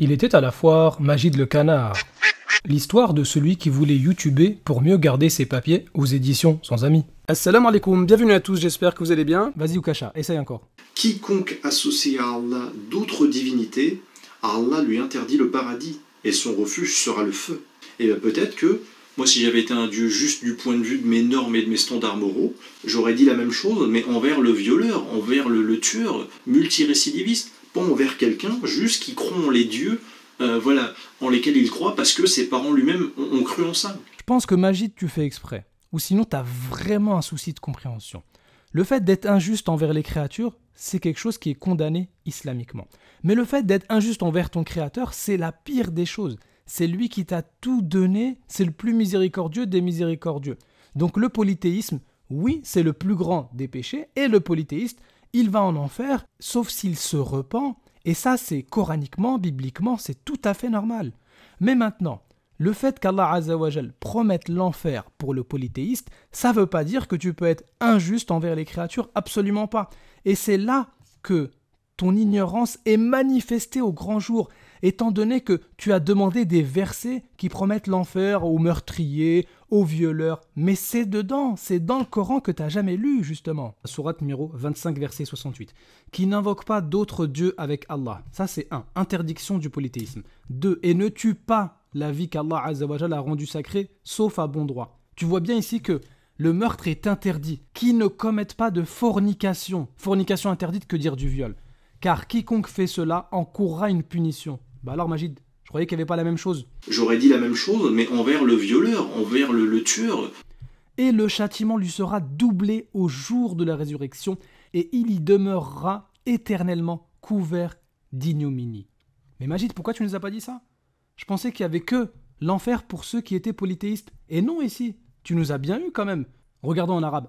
Il était à la foire de le Canard, l'histoire de celui qui voulait youtuber pour mieux garder ses papiers aux éditions sans amis. Assalamu alaikum, bienvenue à tous, j'espère que vous allez bien. Vas-y oukasha. essaye encore. Quiconque associe à Allah d'autres divinités, Allah lui interdit le paradis, et son refuge sera le feu. Et eh peut-être que, moi si j'avais été un dieu juste du point de vue de mes normes et de mes standards moraux, j'aurais dit la même chose, mais envers le violeur, envers le tueur, multirécidiviste, envers quelqu'un, juste qui croit en les dieux, euh, voilà, en lesquels il croit, parce que ses parents lui-même ont, cru en ça. Je pense que Magide, tu fais exprès, ou sinon tu as vraiment un souci de compréhension. Le fait d'être injuste envers les créatures, c'est quelque chose qui est condamné islamiquement. Mais le fait d'être injuste envers ton créateur, c'est la pire des choses. C'est lui qui t'a tout donné, c'est le plus miséricordieux des miséricordieux. Donc le polythéisme, oui, c'est le plus grand des péchés, et le polythéiste, il va en enfer, sauf s'il se repent, et ça c'est coraniquement, bibliquement, c'est tout à fait normal. Mais maintenant, le fait qu'Allah azawajal promette l'enfer pour le polythéiste, ça ne veut pas dire que tu peux être injuste envers les créatures, absolument pas. Et c'est là que ton ignorance est manifestée au grand jour, étant donné que tu as demandé des versets qui promettent l'enfer aux meurtriers, aux violeurs, mais c'est dedans, c'est dans le Coran que tu n'as jamais lu, justement. Sourate numéro 25, verset 68. Qui n'invoque pas d'autres dieux avec Allah. Ça, c'est un, Interdiction du polythéisme. 2. Et ne tue pas la vie qu'Allah a rendue sacrée, sauf à bon droit. Tu vois bien ici que le meurtre est interdit. Qui ne commette pas de fornication Fornication interdite, que dire du viol car quiconque fait cela encourra une punition. Bah alors Magid, je croyais qu'il n'y avait pas la même chose. J'aurais dit la même chose, mais envers le violeur, envers le, tueur. Et le châtiment lui sera doublé au jour de la résurrection, et il y demeurera éternellement couvert d'ignominie. Mais Magid, pourquoi tu ne nous as pas dit ça Je pensais qu'il n'y avait que l'enfer pour ceux qui étaient polythéistes. Et non ici, tu nous as bien eu quand même. Regardons en arabe.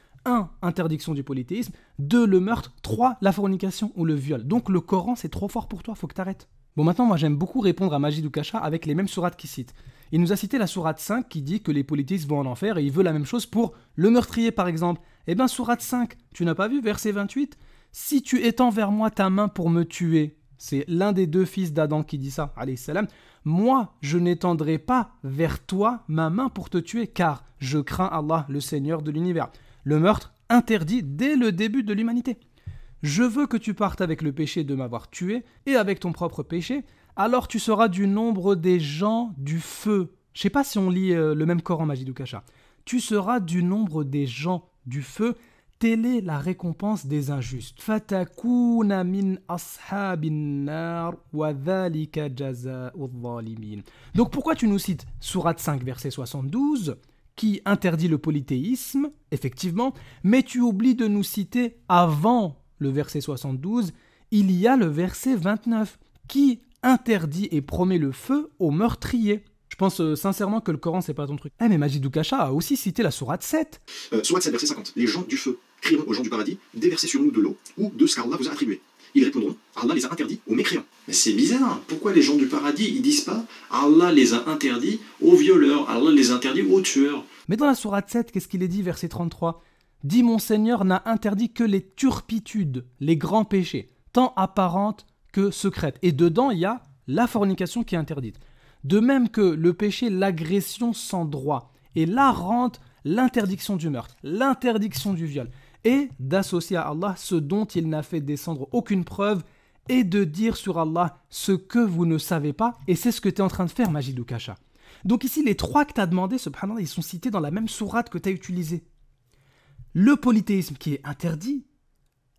1. Interdiction du polythéisme. 2. Le meurtre. 3. La fornication ou le viol. Donc le Coran, c'est trop fort pour toi, faut que t'arrêtes. Bon, maintenant, moi j'aime beaucoup répondre à Majid Kacha avec les mêmes sourates qu'il cite. Il nous a cité la sourate 5 qui dit que les polythéistes vont en enfer et il veut la même chose pour le meurtrier par exemple. Eh bien, sourate 5, tu n'as pas vu verset 28 Si tu étends vers moi ta main pour me tuer, c'est l'un des deux fils d'Adam qui dit ça, alayhi salam. Moi, je n'étendrai pas vers toi ma main pour te tuer, car je crains Allah, le Seigneur de l'univers le meurtre interdit dès le début de l'humanité. Je veux que tu partes avec le péché de m'avoir tué et avec ton propre péché, alors tu seras du nombre des gens du feu. Je sais pas si on lit euh, le même Coran en Magie Tu seras du nombre des gens du feu, telle est la récompense des injustes. Fatakuna min ashabin Donc pourquoi tu nous cites Sourate 5 verset 72 qui interdit le polythéisme, effectivement, mais tu oublies de nous citer avant le verset 72, il y a le verset 29, qui interdit et promet le feu aux meurtriers. Je pense euh, sincèrement que le Coran, c'est pas ton truc. Eh, mais Majid Kacha a aussi cité la sourate 7. Euh, sourate 7, verset 50. Les gens du feu crieront aux gens du paradis, déversez sur nous de l'eau ou de ce qu'Allah vous a attribué. Ils répondront Allah les a interdits aux mécréants. Mais c'est bizarre, pourquoi les gens du paradis ils disent pas Allah les a interdits aux violeurs, Allah les a interdits aux tueurs Mais dans la sourate 7, qu'est-ce qu'il est dit, verset 33 Dit mon Seigneur n'a interdit que les turpitudes, les grands péchés, tant apparentes que secrètes. Et dedans, il y a la fornication qui est interdite. De même que le péché, l'agression sans droit. Et là rentre l'interdiction du meurtre, l'interdiction du viol et d'associer à Allah ce dont il n'a fait descendre aucune preuve et de dire sur Allah ce que vous ne savez pas et c'est ce que tu es en train de faire Majidou Donc ici les trois que tu as demandé, subhanallah, ils sont cités dans la même sourate que tu as utilisée. Le polythéisme qui est interdit,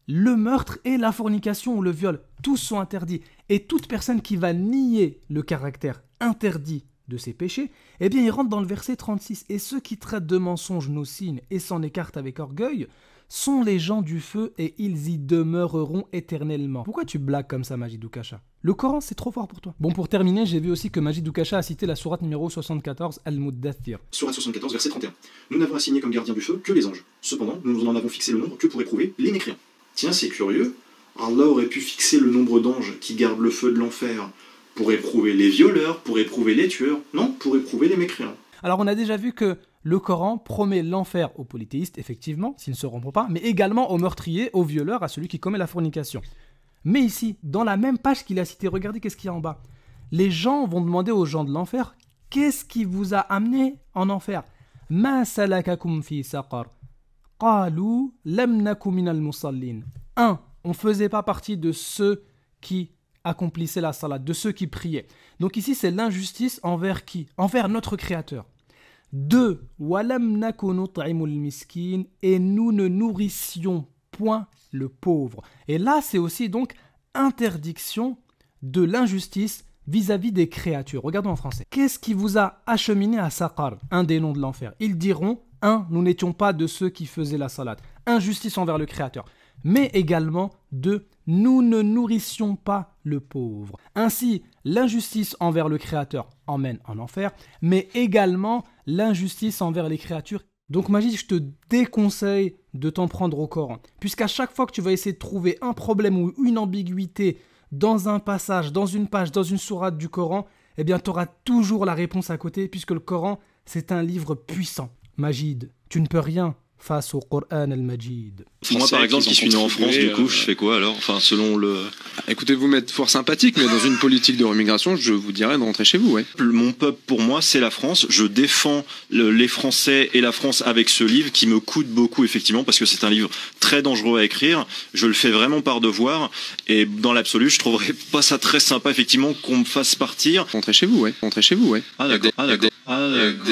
le meurtre et la fornication ou le viol, tous sont interdits. Et toute personne qui va nier le caractère interdit de ses péchés, eh bien il rentre dans le verset 36, et ceux qui traitent de mensonges nos signes et s'en écartent avec orgueil, sont les gens du feu et ils y demeureront éternellement. Pourquoi tu blagues comme ça, Majid Le Coran, c'est trop fort pour toi. Bon, pour terminer, j'ai vu aussi que Majid a cité la sourate numéro 74, Al-Muddathir. Sourate 74, verset 31. Nous n'avons assigné comme gardien du feu que les anges. Cependant, nous en avons fixé le nombre que pour éprouver les mécréants. Tiens, c'est curieux. Allah aurait pu fixer le nombre d'anges qui gardent le feu de l'enfer pour éprouver les violeurs, pour éprouver les tueurs, non, pour éprouver les mécréants. Alors on a déjà vu que le Coran promet l'enfer aux polythéistes, effectivement, s'ils ne se rompent pas, mais également aux meurtriers, aux violeurs, à celui qui commet la fornication. Mais ici, dans la même page qu'il a citée, regardez qu'est-ce qu'il y a en bas. Les gens vont demander aux gens de l'enfer Qu'est-ce qui vous a amené en enfer 1. On faisait pas partie de ceux qui accomplissait la salade de ceux qui priaient. Donc ici, c'est l'injustice envers qui Envers notre Créateur. 2. Et nous ne nourrissions point le pauvre. Et là, c'est aussi donc interdiction de l'injustice vis-à-vis des créatures. Regardons en français. Qu'est-ce qui vous a acheminé à Saqar, un des noms de l'enfer Ils diront 1. Nous n'étions pas de ceux qui faisaient la salade. Injustice envers le Créateur mais également de nous ne nourrissions pas le pauvre. Ainsi, l'injustice envers le Créateur emmène en enfer, mais également l'injustice envers les créatures. Donc Magie, je te déconseille de t'en prendre au Coran, puisqu'à chaque fois que tu vas essayer de trouver un problème ou une ambiguïté dans un passage, dans une page, dans une sourate du Coran, eh bien tu auras toujours la réponse à côté, puisque le Coran, c'est un livre puissant. Magide, tu ne peux rien face au Coran al-Majid. Moi, par exemple, qui suis né en France, du coup, je euh, fais quoi alors Enfin, selon le. Écoutez, vous m'êtes fort sympathique, mais dans une politique de remigration, je vous dirais de rentrer chez vous, ouais. Mon peuple, pour moi, c'est la France. Je défends les Français et la France avec ce livre qui me coûte beaucoup, effectivement, parce que c'est un livre très dangereux à écrire. Je le fais vraiment par devoir. Et dans l'absolu, je trouverais pas ça très sympa, effectivement, qu'on me fasse partir. Rentrez chez vous, ouais. Rentrez chez vous, ouais. Ah, ah, ah,